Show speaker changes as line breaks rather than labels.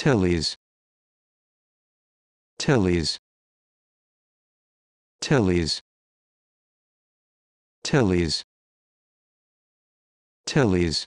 Tillies Tillies Tillies Tillies Tillies